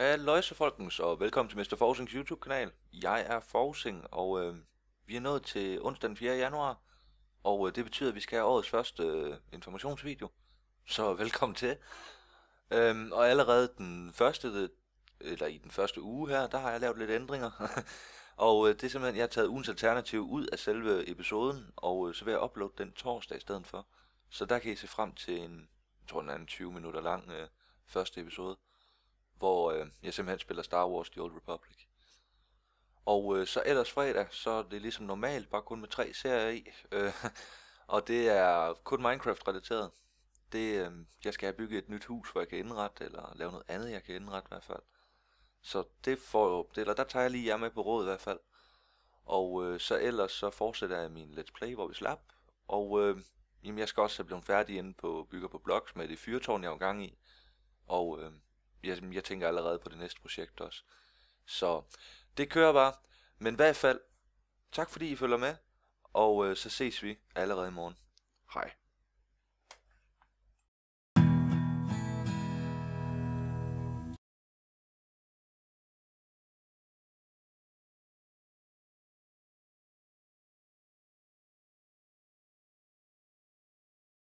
Halløjse folkens, og velkommen til Mr. Forsings YouTube-kanal. Jeg er Forsing, og øh, vi er nået til onsdag den 4. januar, og øh, det betyder, at vi skal have årets første øh, informationsvideo. Så velkommen til. Øhm, og allerede den første, eller i den første uge her, der har jeg lavet lidt ændringer. og øh, det er simpelthen, jeg har taget ugens alternativ ud af selve episoden, og øh, så vil jeg uploade den torsdag i stedet for. Så der kan I se frem til en, jeg tror den er 20 minutter lang øh, første episode hvor øh, jeg simpelthen spiller Star Wars The Old Republic. Og øh, så ellers fredag, så er det ligesom normalt, bare kun med tre serier i. Øh, og det er kun Minecraft-relateret. Det, øh, jeg skal have bygget et nyt hus, hvor jeg kan indrette, eller lave noget andet, jeg kan indrette i hvert fald. Så det får, op. eller der tager jeg lige jer med på råd i hvert fald. Og øh, så ellers så fortsætter jeg min Let's Play, hvor vi slap. Og øh, jamen, jeg skal også have blevet færdig inde på Bygger på Blogs med det fyrtårn, jeg er gang i. Og øh, jeg, jeg tænker allerede på det næste projekt også. Så det kører bare. Men i hvert fald, tak fordi I følger med, og øh, så ses vi allerede i morgen. Hej.